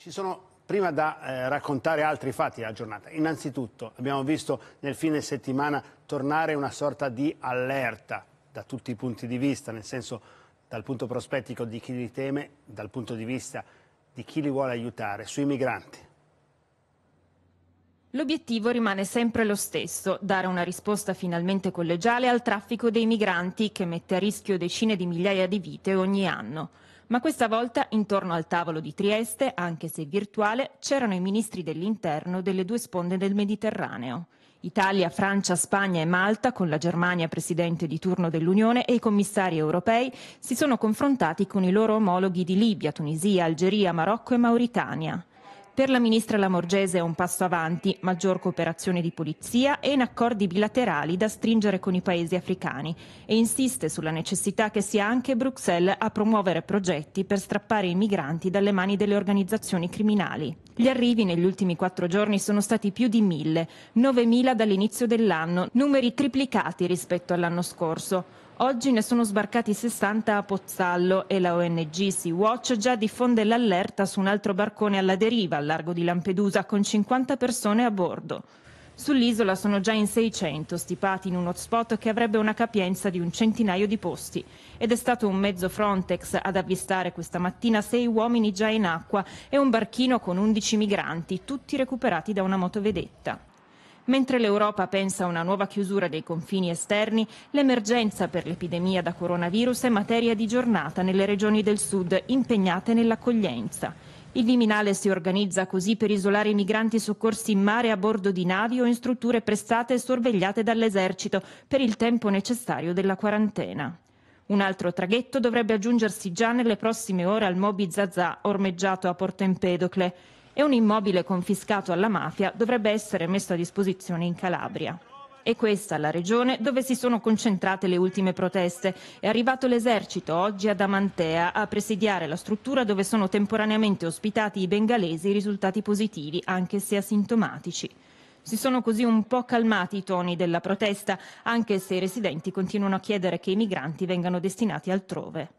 Ci sono prima da eh, raccontare altri fatti della giornata. Innanzitutto abbiamo visto nel fine settimana tornare una sorta di allerta da tutti i punti di vista, nel senso dal punto prospettico di chi li teme, dal punto di vista di chi li vuole aiutare, sui migranti. L'obiettivo rimane sempre lo stesso, dare una risposta finalmente collegiale al traffico dei migranti che mette a rischio decine di migliaia di vite ogni anno. Ma questa volta intorno al tavolo di Trieste, anche se virtuale, c'erano i ministri dell'interno delle due sponde del Mediterraneo. Italia, Francia, Spagna e Malta, con la Germania presidente di turno dell'Unione e i commissari europei, si sono confrontati con i loro omologhi di Libia, Tunisia, Algeria, Marocco e Mauritania per la ministra Lamorgese è un passo avanti, maggior cooperazione di polizia e in accordi bilaterali da stringere con i paesi africani e insiste sulla necessità che sia anche Bruxelles a promuovere progetti per strappare i migranti dalle mani delle organizzazioni criminali. Gli arrivi negli ultimi quattro giorni sono stati più di mille, 9.000 dall'inizio dell'anno, numeri triplicati rispetto all'anno scorso. Oggi ne sono sbarcati 60 a Pozzallo e la ONG Sea Watch già diffonde l'allerta su un altro barcone alla deriva al largo di Lampedusa con 50 persone a bordo. Sull'isola sono già in 600 stipati in un hotspot che avrebbe una capienza di un centinaio di posti ed è stato un mezzo Frontex ad avvistare questa mattina sei uomini già in acqua e un barchino con 11 migranti, tutti recuperati da una motovedetta. Mentre l'Europa pensa a una nuova chiusura dei confini esterni, l'emergenza per l'epidemia da coronavirus è materia di giornata nelle regioni del sud impegnate nell'accoglienza. Il Viminale si organizza così per isolare i migranti soccorsi in mare a bordo di navi o in strutture prestate e sorvegliate dall'esercito per il tempo necessario della quarantena. Un altro traghetto dovrebbe aggiungersi già nelle prossime ore al Mobi Zazà ormeggiato a Porto Empedocle e un immobile confiscato alla mafia dovrebbe essere messo a disposizione in Calabria. È questa la regione dove si sono concentrate le ultime proteste. È arrivato l'esercito oggi ad Amantea a presidiare la struttura dove sono temporaneamente ospitati i bengalesi risultati positivi, anche se asintomatici. Si sono così un po' calmati i toni della protesta, anche se i residenti continuano a chiedere che i migranti vengano destinati altrove.